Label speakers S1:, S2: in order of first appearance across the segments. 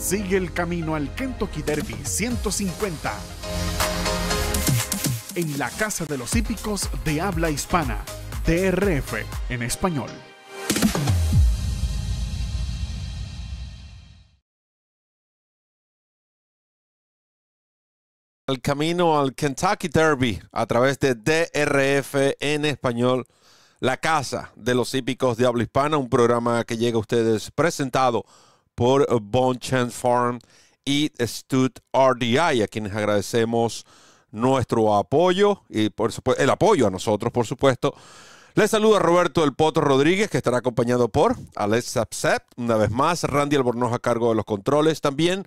S1: Sigue el camino al Kentucky Derby 150 en la Casa de los Hípicos de Habla Hispana, DRF en español. Al camino al Kentucky Derby a través de DRF en español, la Casa de los Hípicos de Habla Hispana, un programa que llega a ustedes presentado por Bon Chance Farm y Stud RDI, a quienes agradecemos nuestro apoyo y por supuesto, el apoyo a nosotros, por supuesto. Les saluda Roberto El Poto Rodríguez, que estará acompañado por Alex Absep, una vez más, Randy Albornoz a cargo de los controles también.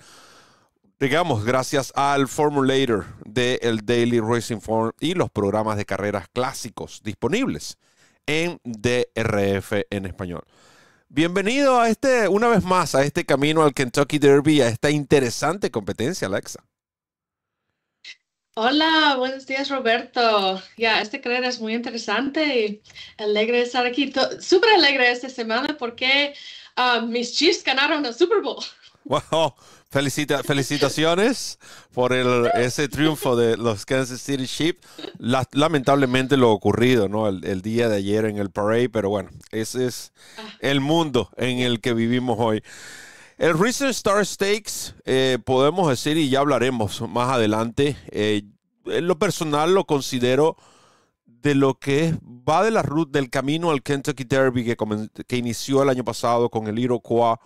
S1: Digamos, gracias al formulator del Daily Racing Form y los programas de carreras clásicos disponibles en DRF en español. Bienvenido a este, una vez más, a este camino al Kentucky Derby, a esta interesante competencia, Alexa.
S2: Hola, buenos días Roberto. Ya, este carrera es muy interesante y alegre de estar aquí. Súper alegre esta semana porque ah, mis Chiefs ganaron el Super Bowl.
S1: Wow, felicitaciones por ese triunfo de los Kansas City Chiefs. lamentablemente lo ocurrido, ¿no? El, día de ayer en el parade, pero bueno, ese es el mundo en el que vivimos hoy. El Recent Star Stakes, eh, podemos decir, y ya hablaremos más adelante, eh, en lo personal lo considero de lo que va de la ruta del camino al Kentucky Derby que, que inició el año pasado con el Iroquois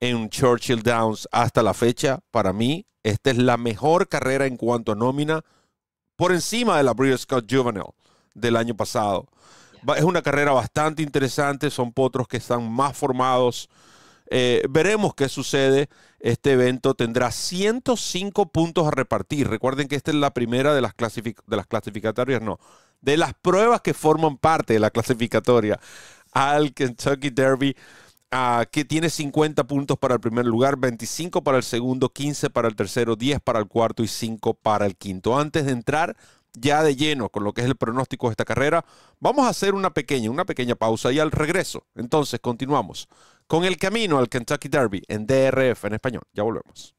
S1: en Churchill Downs hasta la fecha. Para mí, esta es la mejor carrera en cuanto a nómina por encima de la Breeders' Cup Juvenile del año pasado. Es una carrera bastante interesante, son potros que están más formados. Eh, veremos qué sucede. Este evento tendrá 105 puntos a repartir. Recuerden que esta es la primera de las, de las clasificatorias, no, de las pruebas que forman parte de la clasificatoria al Kentucky Derby Ah, que tiene 50 puntos para el primer lugar, 25 para el segundo, 15 para el tercero, 10 para el cuarto y 5 para el quinto. Antes de entrar ya de lleno con lo que es el pronóstico de esta carrera, vamos a hacer una pequeña, una pequeña pausa y al regreso, entonces continuamos con el camino al Kentucky Derby en DRF en español. Ya volvemos.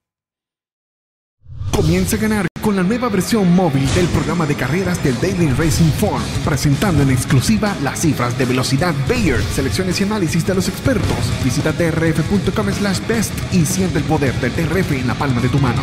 S1: Comienza a ganar con la nueva versión móvil del programa de carreras del Daily Racing Form, presentando en exclusiva las cifras de velocidad Bayer, selecciones y análisis de los expertos. Visita trf.com slash best y siente el poder del TRF en la palma de tu mano.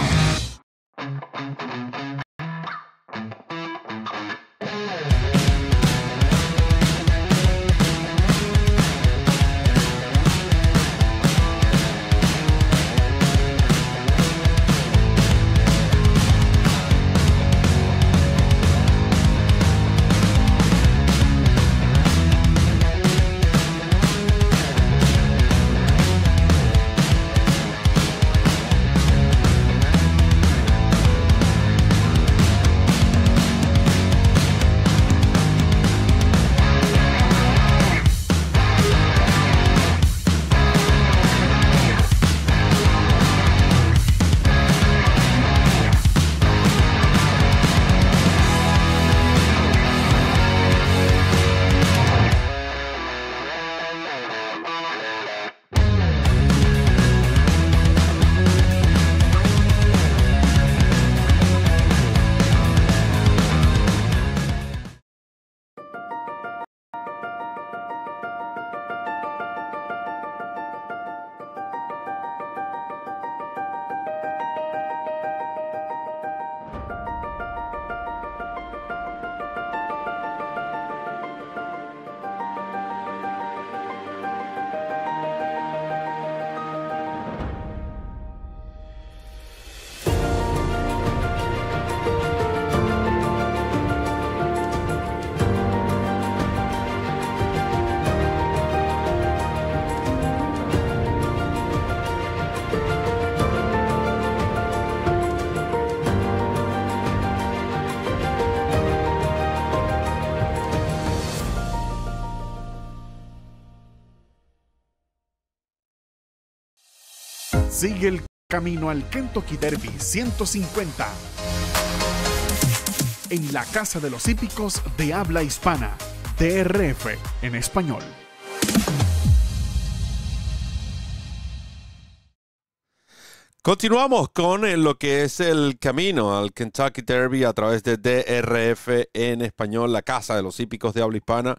S1: Sigue el camino al Kentucky Derby 150 en la Casa de los Hípicos de Habla Hispana, DRF en español. Continuamos con eh, lo que es el camino al Kentucky Derby a través de DRF en español, la Casa de los Hípicos de Habla Hispana.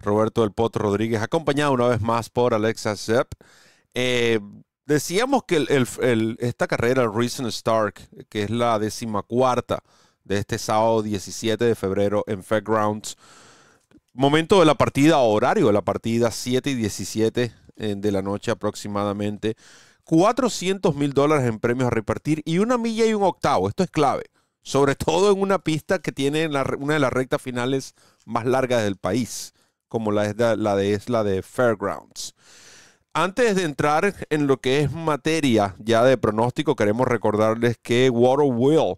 S1: Roberto del Potro Rodríguez, acompañado una vez más por Alexa Sepp. Eh, Decíamos que el, carrera, el, esta carrera, Stark, que es la decimacuarta de este sábado 17 de febrero en Fairgrounds, momento de la partida, horario de la partida, 7 y 17 eh, de la noche aproximadamente, 400 mil dólares en premios a repartir y una milla y un octavo, esto es clave, sobre todo en una pista que tiene una de las rectas finales más largas del país, como la, la de, es la de Fairgrounds. Antes de entrar en lo que es materia ya de pronóstico, queremos recordarles que Water Will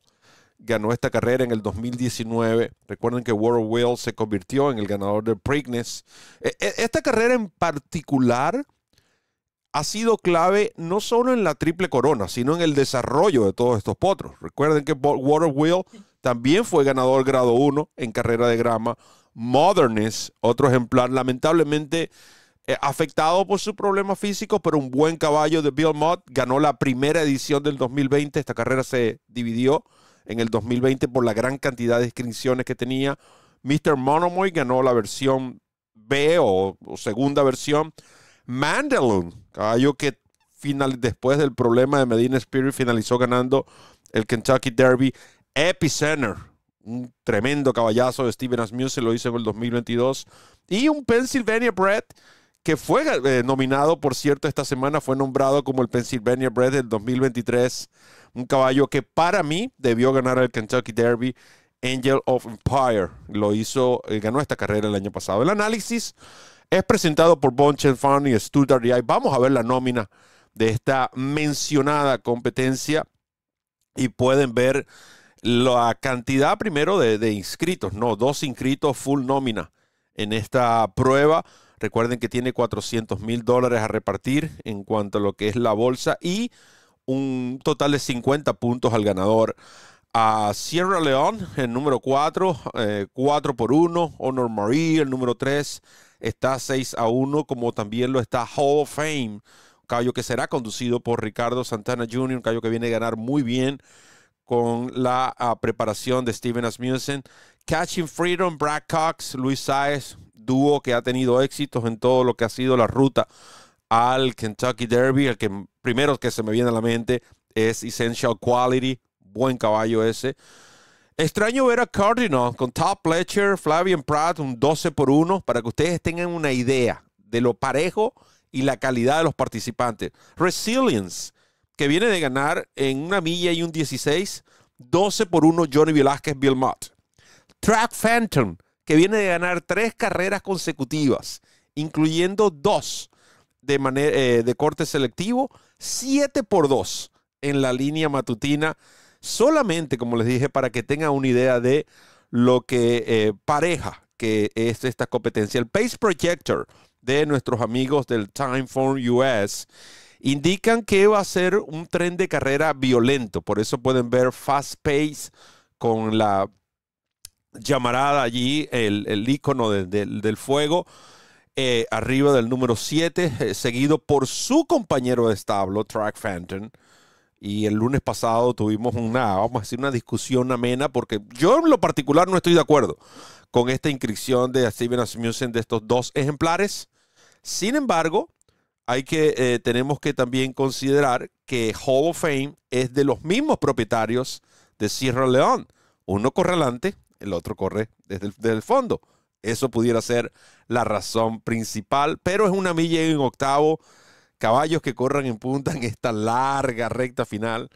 S1: ganó esta carrera en el 2019. Recuerden que Water Will se convirtió en el ganador de Preakness. E, e, esta carrera en particular ha sido clave no solo en la triple corona, sino en el desarrollo de todos estos potros. Recuerden que Water Will también fue ganador grado 1 en carrera de grama. Moderness, otro ejemplar, lamentablemente eh, afectado por su problema físico, pero un buen caballo de Bill Mott. Ganó la primera edición del 2020. Esta carrera se dividió en el 2020 por la gran cantidad de inscripciones que tenía. Mr. Monomoy ganó la versión B o, segunda versión. ...Mandalon... caballo que final, después del problema de Medina Spirit finalizó ganando el Kentucky Derby. Epicenter, un tremendo caballazo de Steven Asmussen... lo hizo en el 2022. Y un Pennsylvania Brett que fue eh, nominado, por cierto, esta semana, fue nombrado como el Pennsylvania Bread del 2023, un caballo que para mí debió ganar el Kentucky Derby. Angel of Empire lo hizo, eh, ganó esta carrera el año pasado. El análisis es presentado por Bonchen Fun y Studio y Vamos a ver la nómina de esta mencionada competencia y pueden ver la cantidad primero de, de inscritos, no, dos inscritos full nómina en esta prueba. Recuerden que tiene 400 mil dólares a repartir en cuanto a lo que es la bolsa y un total de 50 puntos al ganador. A Sierra León, el número 4, 4 eh, por 1. Honor Marie, el número 3, está 6 a 1, como también lo está Hall of Fame. Un caballo que será conducido por Ricardo Santana Jr., un caballo que viene a ganar muy bien con la ah, preparación de Steven Asmussen. Catching Freedom, Brad Cox, Luis Saez, dúo que ha tenido éxitos en todo lo que ha sido la ruta al Kentucky Derby. El que primero que se me viene a la mente es Essential Quality, buen caballo ese. Extraño ver a Cardinal con Top Fletcher, Flavian Pratt, un 12 por 1, para que ustedes tengan una idea de lo parejo y la calidad de los participantes. Resilience, que viene de ganar en una milla y un 16, 12 por 1 Johnny Velázquez Mott, Track Phantom, que viene de ganar tres carreras consecutivas, incluyendo dos de, eh, de corte selectivo, siete por dos en la línea matutina, solamente, como les dije, para que tengan una idea de lo que eh, pareja que es esta competencia. El Pace Projector de nuestros amigos del Timeform US indican que va a ser un tren de carrera violento, por eso pueden ver Fast Pace con la llamará allí, el, el icono del fuego, eh, arriba del número 7, eh, seguido por su compañero de establo, Track Phantom. Y el lunes pasado tuvimos una, vamos a decir, una discusión amena, porque yo en lo particular no estoy de acuerdo con esta inscripción de Steven Asmussen de estos dos ejemplares. Sin embargo, hay que, eh, tenemos que también considerar que Hall of Fame es de los mismos propietarios de Sierra León. Uno correlante el otro corre desde el, fondo. Eso pudiera ser la razón principal, pero es una milla en octavo. Caballos que corran en punta en esta larga recta final.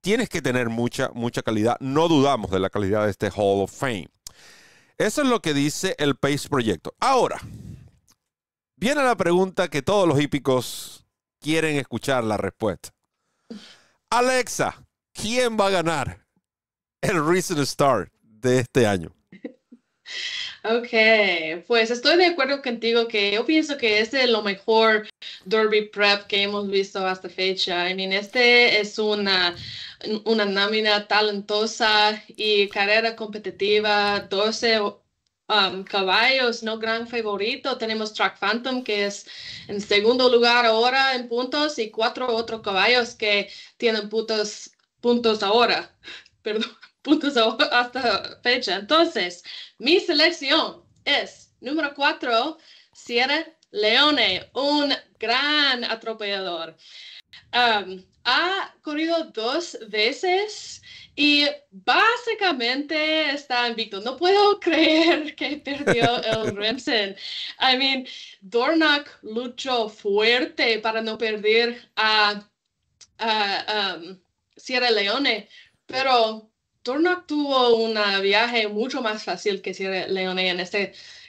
S1: Tienes que tener mucha, mucha calidad. No dudamos de la calidad de este Hall of Fame. Eso es lo que dice el Pace Proyecto. Ahora, viene la pregunta que todos los hípicos quieren escuchar la respuesta. Alexa, ¿quién va a ganar el Recent Start? de este año.
S2: Ok, pues estoy de acuerdo contigo que yo pienso que este es lo mejor Derby Prep que hemos visto hasta fecha. I mean, este es una, una nómina talentosa y carrera competitiva, 12 um, caballos, no gran favorito. Tenemos Track Phantom que es en segundo lugar ahora en puntos y cuatro otros caballos que tienen puntos, puntos ahora. Perdón puntos hasta fecha. Entonces, mi selección es número 4, Sierra Leone, un gran atropellador. ha corrido dos veces y básicamente está invicto. No puedo creer que perdió el Remsen. I mean, Dornack luchó fuerte para no perder a, Sierra Leone, pero tuvo un viaje mucho más fácil que Sierra Leone en esta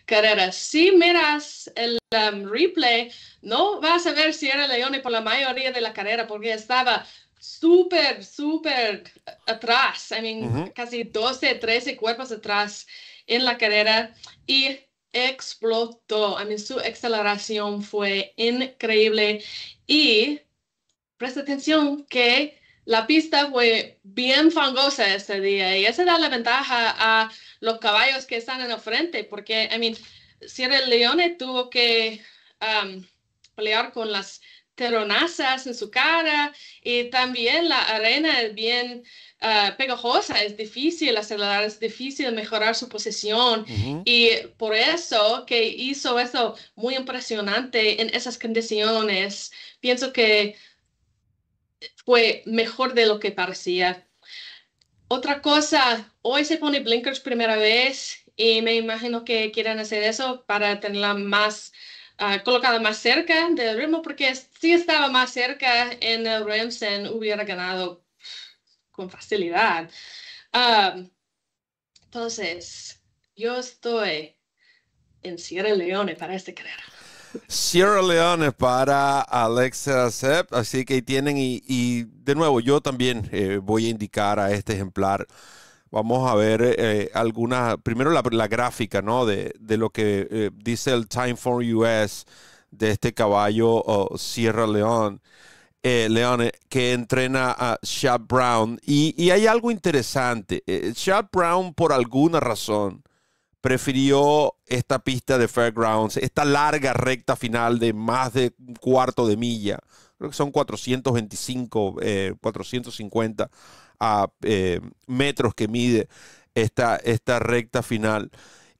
S2: carrera. Si miras el um, replay, no vas a ver era Leone por la mayoría de la carrera porque estaba súper, súper atrás, I mean, casi 12, 13 cuerpos atrás en la carrera y explotó. I mean, su aceleración fue increíble y presta atención que la pista fue bien fangosa ese día y eso da la ventaja a los caballos que están en el frente, porque, I mean, Sierra Leone tuvo que um, pelear con las teronazas en su cara y también la arena es bien uh, pegajosa, es difícil acelerar, es difícil mejorar su posición y por eso que hizo eso muy impresionante en esas condiciones. Pienso que fue mejor de lo que parecía. Otra cosa, hoy se pone blinkers primera vez y me imagino que quieren hacer eso para tenerla más ah, colocada más cerca del ritmo, porque si estaba más cerca en el Remsen hubiera ganado con facilidad. Ah, entonces, yo estoy en Sierra Leone para este carrera.
S1: Sierra Leone para Alexa Sepp. Así que tienen, y, de nuevo, yo también eh, voy a indicar a este ejemplar. Vamos a ver eh, algunas, primero la, gráfica, ¿no? De, lo que eh, dice el Time for US de este caballo Sierra eh, Leone. que entrena a Chad Brown. Y, hay algo interesante. Chad Brown, por alguna razón, prefirió esta pista de Fairgrounds, esta larga recta final de más de un cuarto de milla, creo que son 425, 450 eh, eh, metros que mide esta, esta recta final.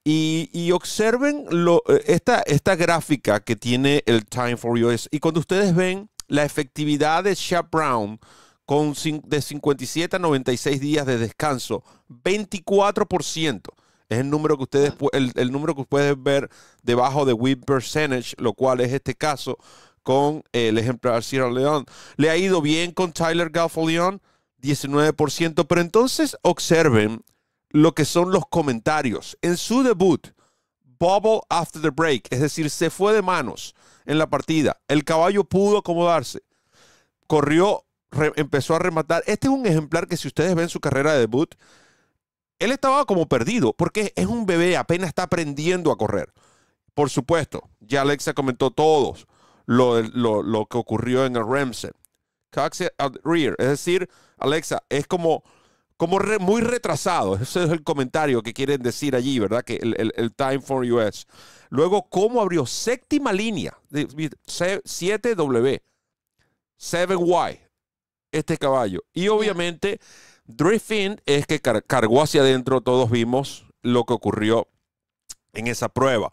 S1: Y, observen lo, eh, esta, esta gráfica que tiene el Time for US. Y cuando ustedes ven la efectividad de Shap Brown con, de 57 a 96 días de descanso, 24%. Es el número que ustedes ah. el, el número que ver debajo de win percentage, lo cual es este caso con eh, el ejemplar Sierra León. Le ha ido bien con Tyler León, 19%, pero entonces observen lo que son los comentarios. En su debut, bubble after the break, es decir, se fue de manos en la partida. El caballo pudo acomodarse, corrió, empezó a rematar. Este es un ejemplar que si ustedes ven su carrera de debut, él estaba como perdido porque es un bebé, apenas está aprendiendo a correr. Por supuesto, ya Alexa comentó todos lo, que ocurrió en el Ramsey. rear, es decir, Alexa, es como, muy retrasado. Ese es el comentario que quieren decir allí, ¿verdad? Que el, el time for US. Luego, cómo abrió séptima línea, 7W, 7Y, este caballo. Y obviamente Drifting es que cargó hacia adentro, todos vimos lo que ocurrió en esa prueba.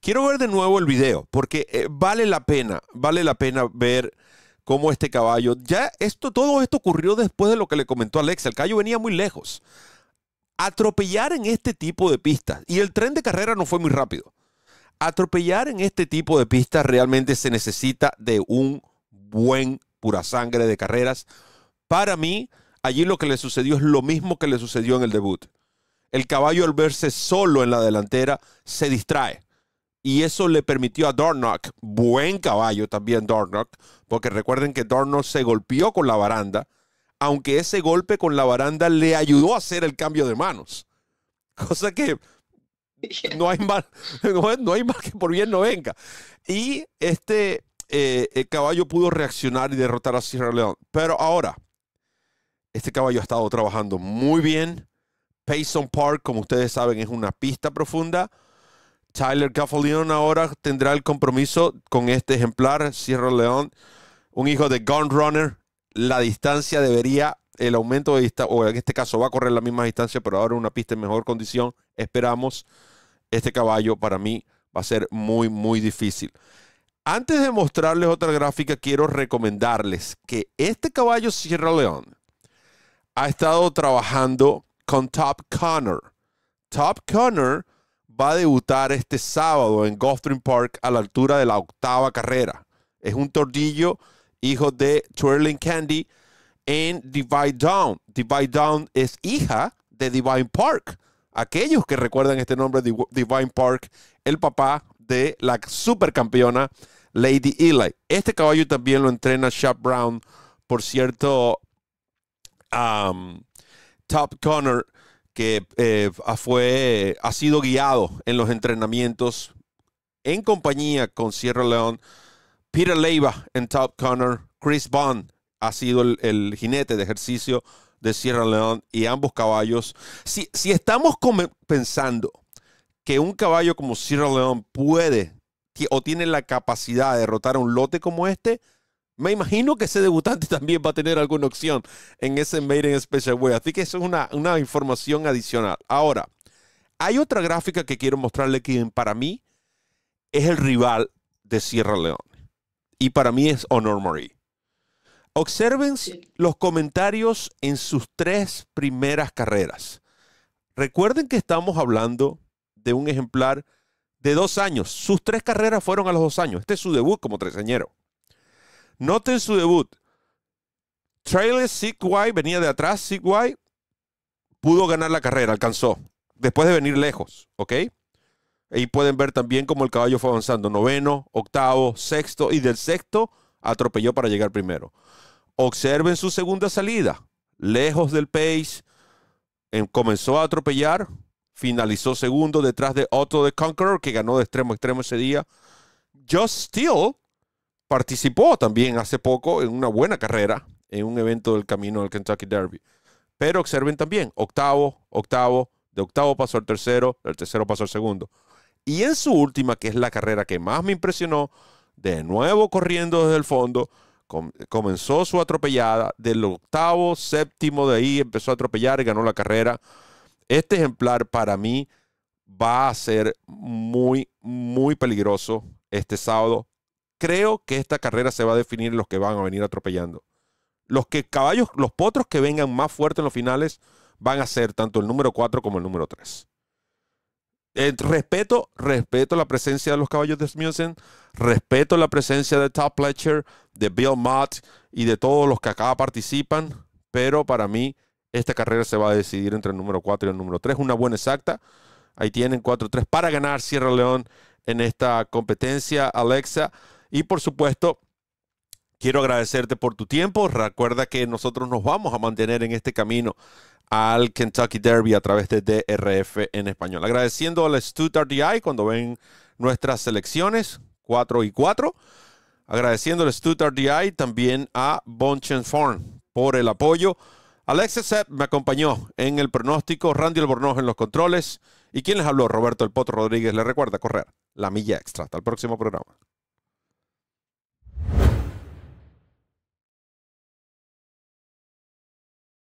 S1: Quiero ver de nuevo el video, porque eh, vale la pena, vale la pena ver cómo este caballo, ya esto, todo esto ocurrió después de lo que le comentó Alex, el caballo venía muy lejos. Atropellar en este tipo de pistas, y el tren de carrera no fue muy rápido, atropellar en este tipo de pistas realmente se necesita de un buen pura sangre de carreras. Para mí, allí lo que le sucedió es lo mismo que le sucedió en el debut. El caballo al verse solo en la delantera se distrae. Y eso le permitió a Dornock, buen caballo también Dornock, porque recuerden que Dornock se golpeó con la baranda, aunque ese golpe con la baranda le ayudó a hacer el cambio de manos. Cosa que no hay más hay que por bien no venga. Y este eh, caballo pudo reaccionar y derrotar a Sierra León. Pero ahora, este caballo ha estado trabajando muy bien. Payson Park, como ustedes saben, es una pista profunda. Tyler Cafalion ahora tendrá el compromiso con este ejemplar, Sierra León, un hijo de Gun Runner. La distancia debería, el aumento de distancia, o en este caso va a correr la misma distancia, pero ahora una pista en mejor condición. Esperamos. Este caballo para mí va a ser muy, muy difícil. Antes de mostrarles otra gráfica, quiero recomendarles que este caballo Sierra León ha estado trabajando con Top Connor. Top Connor va a debutar este sábado en Gulfstream Park a la altura de la octava carrera. Es un tordillo hijo de Twirling Candy en Divide Down. Divide Down es hija de Divine Park. Aquellos que recuerdan este nombre, Divine Park, el papá de la supercampeona Lady Eli. Este caballo también lo entrena Sharp Brown. Por cierto, Um, Top Connor, que eh, fue, ha sido guiado en los entrenamientos en compañía con Sierra León, Peter Leiva en Top Connor, Chris Bond ha sido el, jinete de ejercicio de Sierra León y ambos caballos. Si, si estamos pensando que un caballo como Sierra León puede o tiene la capacidad de derrotar a un lote como este, me imagino que ese debutante también va a tener alguna opción en ese Made in Special Way. Así que eso es una, información adicional. Ahora, hay otra gráfica que quiero mostrarle que para mí es el rival de Sierra Leone. Y para mí es Honor Marie. Observen los comentarios en sus tres primeras carreras. Recuerden que estamos hablando de un ejemplar de dos años. Sus tres carreras fueron a los dos años. Este es su debut como treseñero. Noten su debut. Trailer Sigway venía de atrás. Sigway pudo ganar la carrera, alcanzó. Después de venir lejos, ¿ok? Ahí pueden ver también cómo el caballo fue avanzando. Noveno, octavo, sexto y del sexto atropelló para llegar primero. Observen su segunda salida. Lejos del pace, em, comenzó a atropellar, finalizó segundo detrás de Otto de Conqueror, que ganó de extremo a extremo ese día. Just Still participó también hace poco en una buena carrera en un evento del camino del Kentucky Derby. Pero observen también, octavo, octavo, de octavo pasó al tercero, del tercero pasó al segundo. Y en su última, que es la carrera que más me impresionó, de nuevo corriendo desde el fondo, comenzó su atropellada, del octavo, séptimo de ahí empezó a atropellar y ganó la carrera. Este ejemplar para mí va a ser muy, muy peligroso este sábado creo que esta carrera se va a definir los que van a venir atropellando. Los que caballos, los potros que vengan más fuertes en los finales van a ser tanto el número 4 como el número 3. Eh, respeto, respeto la presencia de los caballos de Smithson, respeto la presencia de Todd Pletcher, de Bill Mott y de todos los que acá participan, pero para mí esta carrera se va a decidir entre el número 4 y el número 3. Una buena exacta. Ahí tienen 4-3 para ganar Sierra León en esta competencia. Alexa, y por supuesto, quiero agradecerte por tu tiempo. Recuerda que nosotros nos vamos a mantener en este camino al Kentucky Derby a través de DRF en español. Agradeciendo al Stuttgart DI cuando ven nuestras selecciones 4 y 4. Agradeciendo al Stuttgart DI también a Bonchen Farm por el apoyo. Alexis Sepp me acompañó en el pronóstico, Randy Albornoz en los controles. ¿Y quién les habló? Roberto El Potro Rodríguez. Le recuerda correr la milla extra. Hasta el próximo programa.